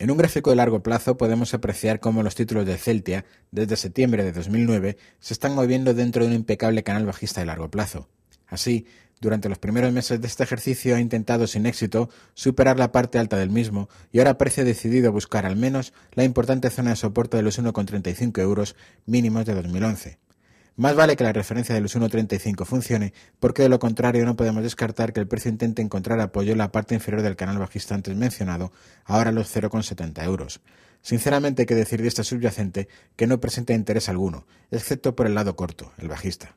En un gráfico de largo plazo podemos apreciar cómo los títulos de Celtia, desde septiembre de 2009, se están moviendo dentro de un impecable canal bajista de largo plazo. Así, durante los primeros meses de este ejercicio ha intentado sin éxito superar la parte alta del mismo y ahora parece decidido a buscar al menos la importante zona de soporte de los 1,35 euros mínimos de 2011. Más vale que la referencia de los 1.35 funcione, porque de lo contrario no podemos descartar que el precio intente encontrar apoyo en la parte inferior del canal bajista antes mencionado, ahora los 0,70 euros. Sinceramente hay que decir de esta subyacente que no presenta interés alguno, excepto por el lado corto, el bajista.